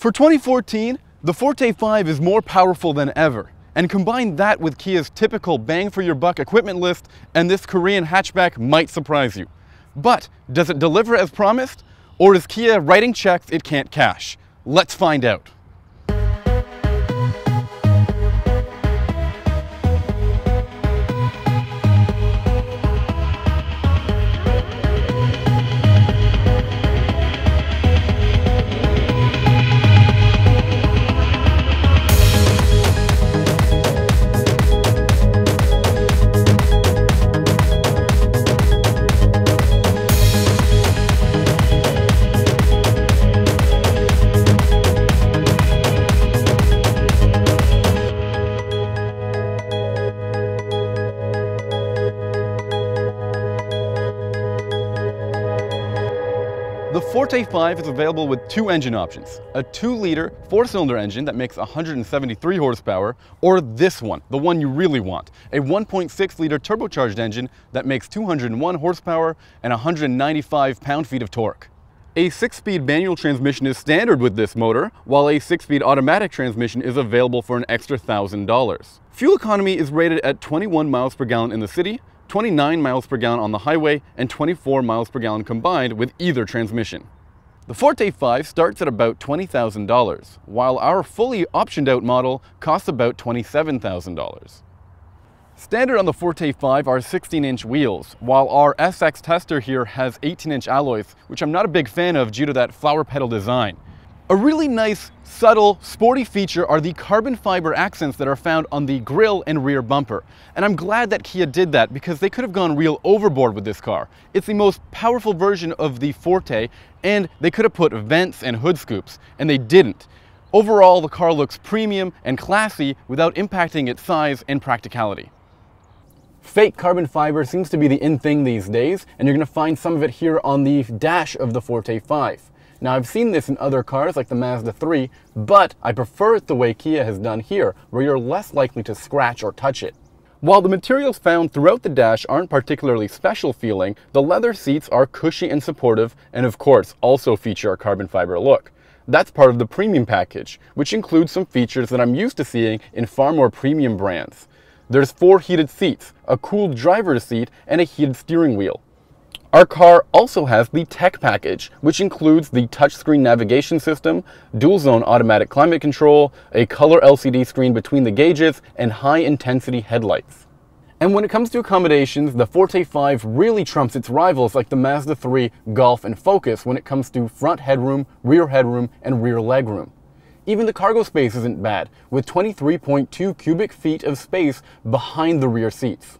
For 2014, the Forte 5 is more powerful than ever. And combine that with Kia's typical bang for your buck equipment list, and this Korean hatchback might surprise you. But does it deliver as promised? Or is Kia writing checks it can't cash? Let's find out. The Forte 5 is available with two engine options, a 2-liter 4-cylinder engine that makes 173 horsepower, or this one, the one you really want, a 1.6-liter turbocharged engine that makes 201 horsepower and 195 pound-feet of torque. A six-speed manual transmission is standard with this motor, while a six-speed automatic transmission is available for an extra $1,000. Fuel economy is rated at 21 miles per gallon in the city, 29 miles per gallon on the highway, and 24 miles per gallon combined with either transmission. The Forte 5 starts at about $20,000, while our fully optioned out model costs about $27,000. Standard on the Forte 5 are 16-inch wheels, while our SX Tester here has 18-inch alloys, which I'm not a big fan of due to that flower petal design. A really nice, subtle, sporty feature are the carbon fiber accents that are found on the grille and rear bumper. And I'm glad that Kia did that because they could have gone real overboard with this car. It's the most powerful version of the Forte and they could have put vents and hood scoops, and they didn't. Overall, the car looks premium and classy without impacting its size and practicality. Fake carbon fiber seems to be the in thing these days, and you're going to find some of it here on the dash of the Forte 5. Now I've seen this in other cars like the Mazda 3, but I prefer it the way Kia has done here, where you're less likely to scratch or touch it. While the materials found throughout the dash aren't particularly special feeling, the leather seats are cushy and supportive, and of course also feature a carbon fiber look. That's part of the premium package, which includes some features that I'm used to seeing in far more premium brands. There's four heated seats, a cooled driver's seat, and a heated steering wheel. Our car also has the tech package, which includes the touchscreen navigation system, dual zone automatic climate control, a color LCD screen between the gauges, and high intensity headlights. And when it comes to accommodations, the Forte 5 really trumps its rivals like the Mazda 3, Golf, and Focus when it comes to front headroom, rear headroom, and rear legroom. Even the cargo space isn't bad, with 23.2 cubic feet of space behind the rear seats.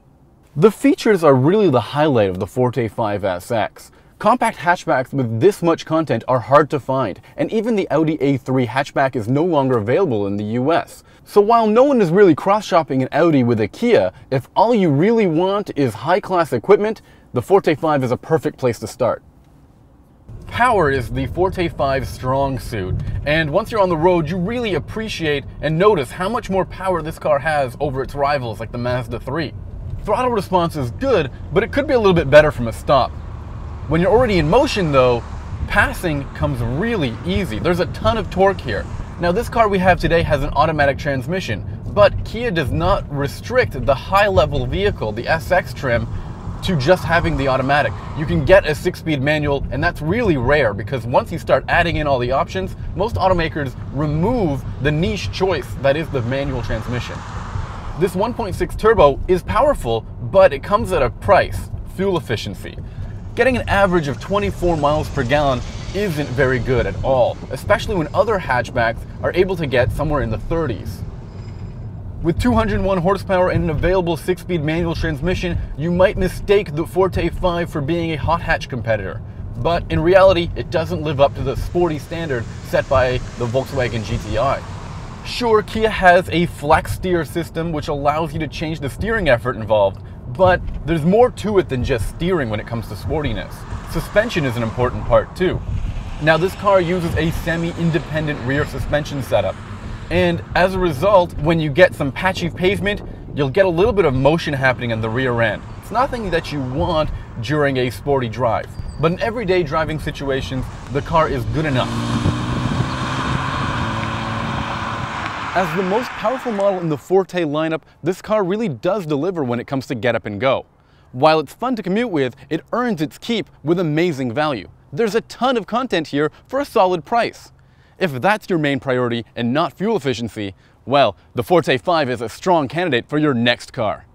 The features are really the highlight of the Forte 5SX. Compact hatchbacks with this much content are hard to find, and even the Audi A3 hatchback is no longer available in the US. So while no one is really cross-shopping an Audi with a Kia, if all you really want is high-class equipment, the Forte 5 is a perfect place to start. Power is the Forte 5's strong suit, and once you're on the road, you really appreciate and notice how much more power this car has over its rivals like the Mazda 3. Throttle response is good, but it could be a little bit better from a stop. When you're already in motion though, passing comes really easy. There's a ton of torque here. Now this car we have today has an automatic transmission, but Kia does not restrict the high level vehicle, the SX trim, to just having the automatic. You can get a six speed manual, and that's really rare because once you start adding in all the options, most automakers remove the niche choice that is the manual transmission. This 1.6 turbo is powerful, but it comes at a price fuel efficiency. Getting an average of 24 miles per gallon isn't very good at all, especially when other hatchbacks are able to get somewhere in the 30s. With 201 horsepower and an available 6-speed manual transmission, you might mistake the Forte 5 for being a hot hatch competitor. But in reality, it doesn't live up to the sporty standard set by the Volkswagen GTI. Sure, Kia has a flex steer system which allows you to change the steering effort involved, but there's more to it than just steering when it comes to sportiness. Suspension is an important part too. Now this car uses a semi-independent rear suspension setup, and as a result, when you get some patchy pavement, you'll get a little bit of motion happening in the rear end. It's nothing that you want during a sporty drive. But in everyday driving situations, the car is good enough. As the most powerful model in the Forte lineup, this car really does deliver when it comes to get up and go. While it's fun to commute with, it earns its keep with amazing value. There's a ton of content here for a solid price. If that's your main priority and not fuel efficiency, well, the Forte 5 is a strong candidate for your next car.